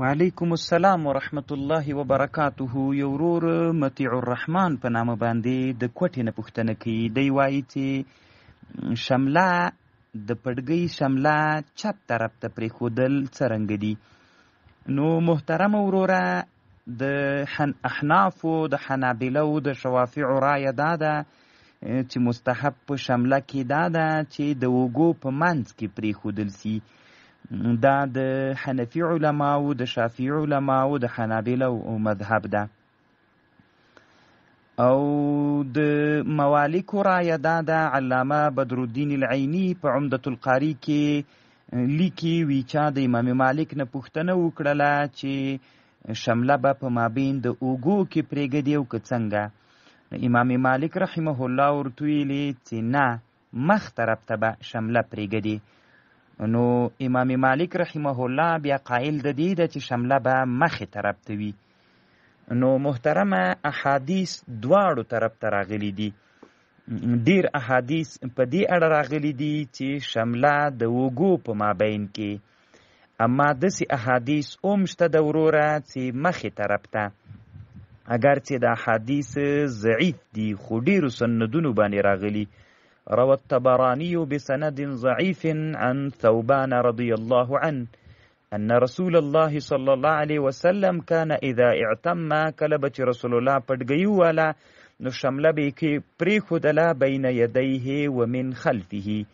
وعلیکم السلام ورحمت الله وبرکاته یو ورور مطیع الرحمن په نامه باندې د کوټې نه پوښتنه کوي دی وایي چې شمله د پټګۍ شمله چپ طرف ته پرېښودل څرنګه دي نو محترم وروره د احنافو د حنابلو د شوافعو رایه دا ده چې مستحب په شمله کې دا ده چې د اوږو په منځ کې پرېښودل سي دا د حنفي علماو د شافعي علماو د حنابلو مذهب ده او د موالیک رایه دا د علامه بدر الدین العینی په عمدة القاری کې لیکي وی چا د امام مالک نه پوښتنه وکړله چې شمله به په مابین د اوګو کې پرېږدي او که څنګه امام مالک رحمه الله ورته ویلې چې نه مخ طرف ته به شمله پرېږدي نو امام مالک رحمه الله بیا قائل د دې ده چې شمله به مخې طرف ته وي نو محترمه احادیث دواړو طرف ته راغلي دي ډیر احادیث په دې اړه راغلي دي چې شمله د وګو په مابین کې اما داسې احادیث هم شته د وروره چې مخې طرف ته اگر چې د احادیث ضعیف دي خو ډیرو سندونو باندې راغلي روى الطبراني بسند ضعيف عن ثوبان رضي الله عنه أن رسول الله صلى الله عليه وسلم كان إذا اعتم کله رسول الله قد والا نو شمله به بين يديه ومن خلفه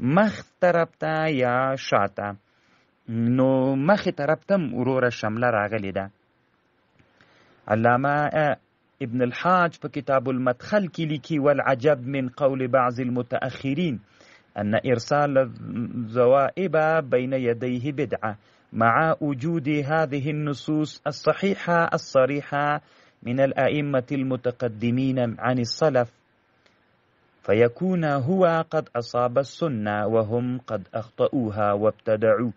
مخ طرف يا یا نو مخ طرف ورور مرور شمله ده علامه ابن الحاج في كتاب المدخل كيليكي والعجب من قول بعض المتأخرين أن إرسال الذوائب بين يديه بدعة مع وجود هذه النصوص الصحيحة الصريحة من الأئمة المتقدمين عن السلف فيكون هو قد أصاب السنة وهم قد أخطأوها وابتدعوا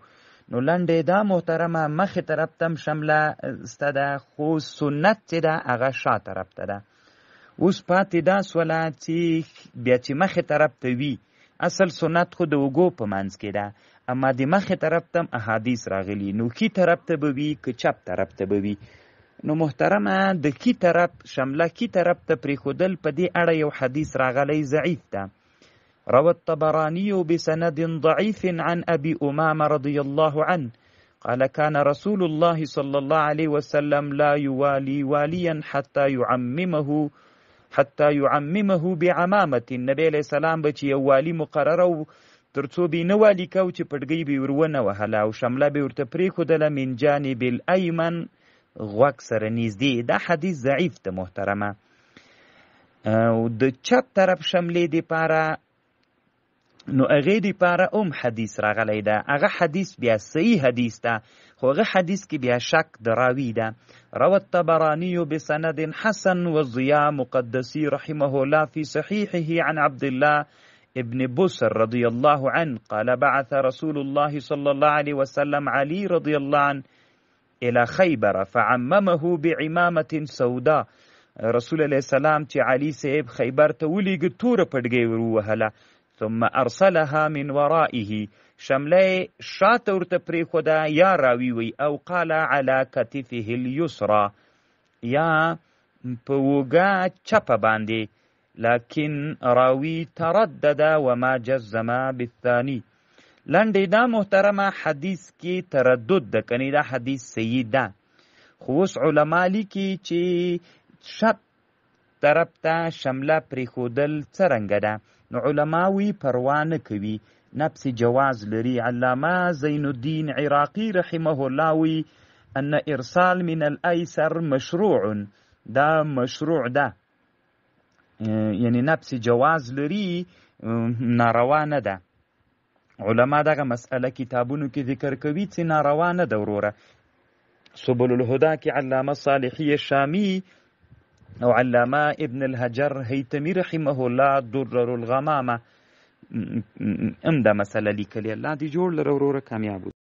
نو لنډې دا محترمه مخې طرف تم شمله سته ده خو سنت چې ده هغه شا طرف ته ده اوس پاتې دا سوله چې بیا چې مخې طرف ته وي اصل سنت خو د اوږو په منځ کې ده اما د مخې طرف تم احادیث راغلي نو کی طرف ته به وي که چپ طرف ته به وي نو محترمه د کی طرف شمله کی طرف ته پرېښودل په دې اړه یو حدیث راغلی ضعیف ده روى الطبراني بسند ضعيف عن أبي أمام رضي الله عنه قال كان رسول الله صلى الله عليه وسلم لا يوالي واليا حتى يعممه حتى يعممه بعمامه نبی علیہ السلام به چې یو والی مقرره و ترڅو به نه والی کو چې پټګي به ورونه وهله او شمله به ورته پرې خودله من جانب الایمن غوږ سره نږدې دا حدیث ضعیف ته محترمه او د چپ طرف شملې دپاره نو هغې دپاره هم حدیث راغلی ده هغه حدیث بیا صحیح حدیث ده خو هغه حدیث کې بیا شک د راوي ده روى الطبراني بسند حسن والضياء مقدسي رحمه الله في صحيحه عن عبد الله ابن بسر رضي الله عنه قال بعث رسول الله صلى الله عليه وسلم علي رضي الله عنه إلى خيبر فعممه بعمامة سوداء رسول الله سلام چې علي صاحب خیبر ته ولیږه توره پټګۍ ور ووهله ثم ارسلها من ورائه شمله شاته ورته پریښوده یا راویوی او قال على کتفه اليسرى یا په اوږه چپه باندې لکن راوی تردد وما جزما بالثاني لنډې دا محترمه حدیث کې تردد ده کنې دا حدیث صحیح ده خو اوس علما لیکي چې شط طرف ته شمله پریښودل څرنګه ده نو علماوی پروا نه کوي نفس جواز لري علامه زین الدین عراقی رحمه الله وی ان ارسال من الايسر مشروع دا مشروع ده یعنی نفس جواز لري ناروا نه ده علما دغه مسأله کتابونو کې ذکر کوي چې ناروا نه ده وروره سبل الهدا کې علامه صالحی شامی او علامه ابن الحجر هیتمی رحمه الله درر الغمامه هم دا مسله لیکلې الله دې جوړ لره وروره کامیاب